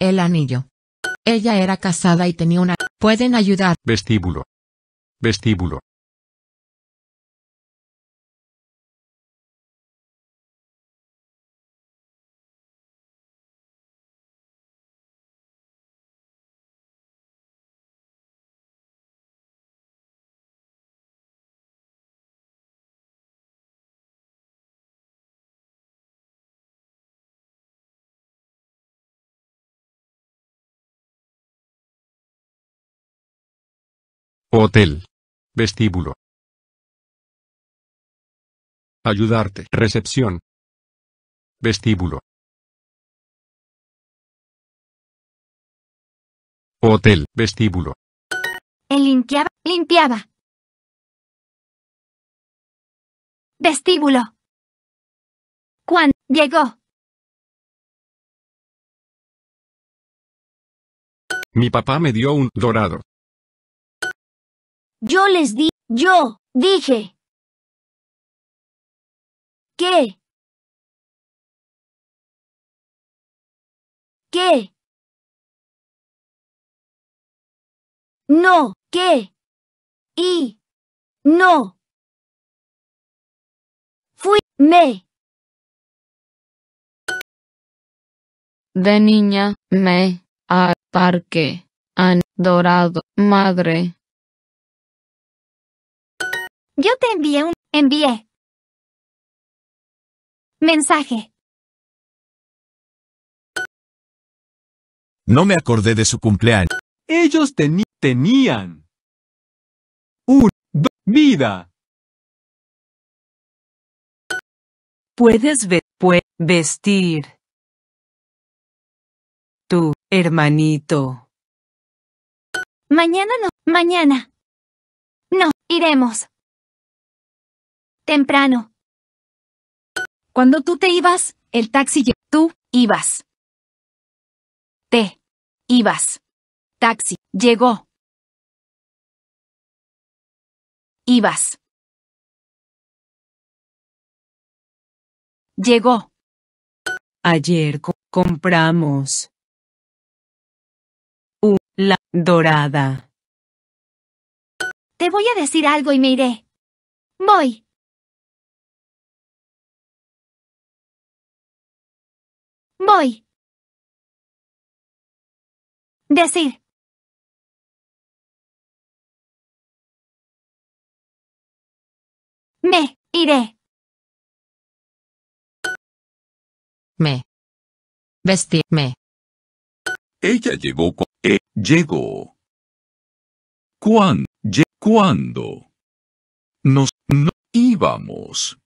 El anillo. Ella era casada y tenía una... Pueden ayudar. Vestíbulo. Vestíbulo. Hotel. Vestíbulo. Ayudarte. Recepción. Vestíbulo. Hotel. Vestíbulo. El limpiaba, limpiaba. Vestíbulo. Juan, llegó. Mi papá me dio un dorado. Yo les di, yo, dije. ¿Qué? ¿Qué? No, ¿qué? Y. No. Fui, me. De niña, me. Al parque. Han dorado, madre. Yo te envié un... Envié. Mensaje. No me acordé de su cumpleaños. Ellos tenían... una Vida. Puedes ver vestir. Tu hermanito. Mañana no. Mañana. No, iremos. Temprano. Cuando tú te ibas, el taxi llegó. Tú ibas. Te ibas. Taxi llegó. Ibas. Llegó. Ayer compramos. U la dorada. Te voy a decir algo y me iré. Voy. Voy. Decir. Me iré. Me. Vestirme. Ella llegó con... Eh, llegó. Cuán, cuando. Nos, no, íbamos.